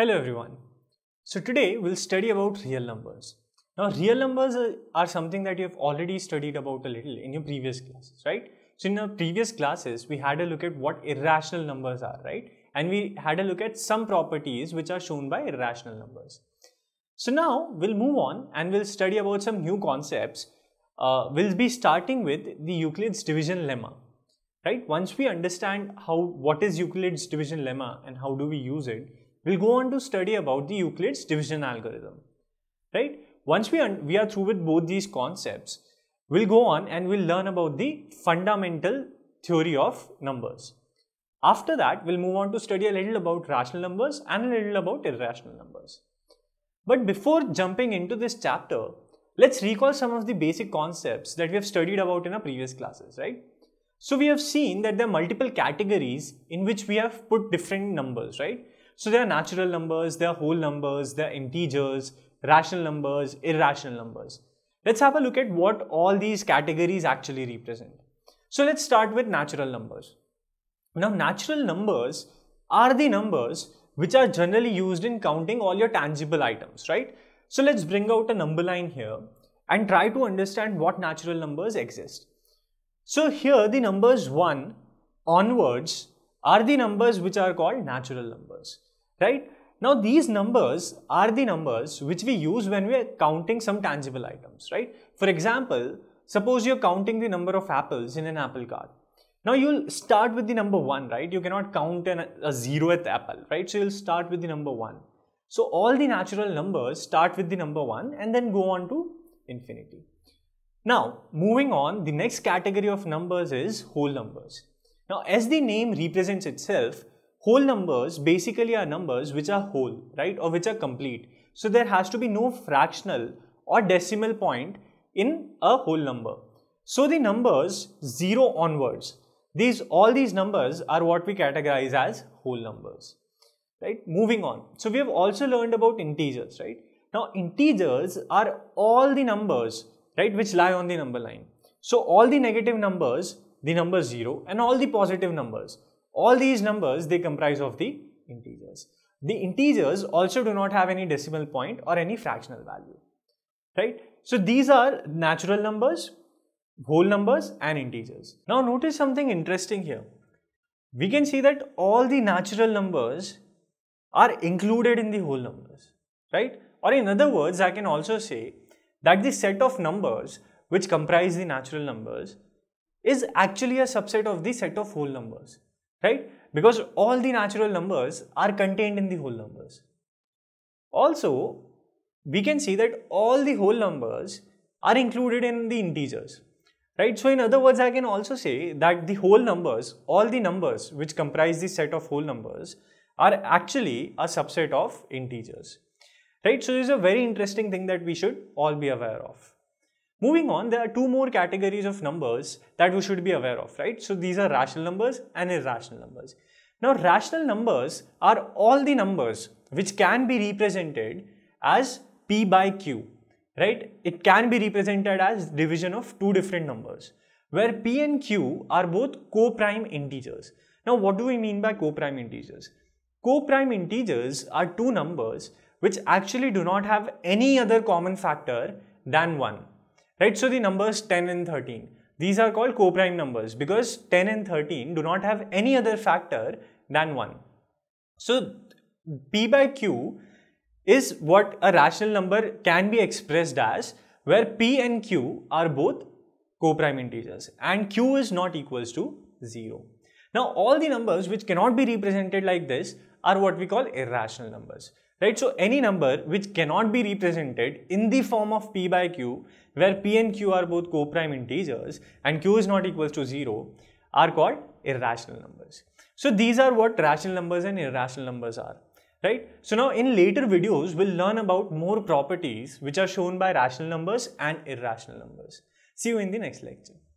Hello everyone. So today we'll study about real numbers. Now real numbers are something that you have already studied about a little in your previous classes, right? So in our previous classes, we had a look at what irrational numbers are, right? And we had a look at some properties which are shown by irrational numbers. So now we'll move on and we'll study about some new concepts. Uh, we'll be starting with the Euclid's division lemma, right? Once we understand how what is Euclid's division lemma and how do we use it, we'll go on to study about the Euclid's division algorithm, right? Once we, we are through with both these concepts, we'll go on and we'll learn about the fundamental theory of numbers. After that, we'll move on to study a little about rational numbers and a little about irrational numbers. But before jumping into this chapter, let's recall some of the basic concepts that we have studied about in our previous classes, right? So we have seen that there are multiple categories in which we have put different numbers, right? So there are natural numbers, there are whole numbers, there are integers, rational numbers, irrational numbers. Let's have a look at what all these categories actually represent. So let's start with natural numbers. Now natural numbers are the numbers which are generally used in counting all your tangible items, right? So let's bring out a number line here and try to understand what natural numbers exist. So here the numbers 1 onwards are the numbers which are called natural numbers right? Now these numbers are the numbers which we use when we are counting some tangible items, right? For example, suppose you're counting the number of apples in an apple cart. Now you'll start with the number 1, right? You cannot count an, a zeroth apple, right? So you'll start with the number 1. So all the natural numbers start with the number 1 and then go on to infinity. Now moving on, the next category of numbers is whole numbers. Now as the name represents itself, Whole numbers basically are numbers which are whole, right, or which are complete. So there has to be no fractional or decimal point in a whole number. So the numbers 0 onwards, these all these numbers are what we categorize as whole numbers, right? Moving on. So we have also learned about integers, right? Now integers are all the numbers, right, which lie on the number line. So all the negative numbers, the number 0 and all the positive numbers, all these numbers, they comprise of the integers. The integers also do not have any decimal point or any fractional value, right? So these are natural numbers, whole numbers and integers. Now notice something interesting here. We can see that all the natural numbers are included in the whole numbers, right? Or in other words, I can also say that the set of numbers which comprise the natural numbers is actually a subset of the set of whole numbers right? Because all the natural numbers are contained in the whole numbers. Also, we can see that all the whole numbers are included in the integers, right? So in other words, I can also say that the whole numbers, all the numbers which comprise the set of whole numbers are actually a subset of integers, right? So this is a very interesting thing that we should all be aware of. Moving on, there are two more categories of numbers that we should be aware of, right? So these are rational numbers and irrational numbers. Now, rational numbers are all the numbers which can be represented as P by Q, right? It can be represented as division of two different numbers, where P and Q are both co-prime integers. Now, what do we mean by co-prime integers? Co-prime integers are two numbers which actually do not have any other common factor than 1 Right, so the numbers 10 and 13. These are called co-prime numbers because 10 and 13 do not have any other factor than 1. So P by Q is what a rational number can be expressed as where P and Q are both co-prime integers and Q is not equals to 0. Now all the numbers which cannot be represented like this are what we call irrational numbers right? So any number which cannot be represented in the form of p by q, where p and q are both co-prime integers and q is not equal to 0, are called irrational numbers. So these are what rational numbers and irrational numbers are, right? So now in later videos, we'll learn about more properties which are shown by rational numbers and irrational numbers. See you in the next lecture.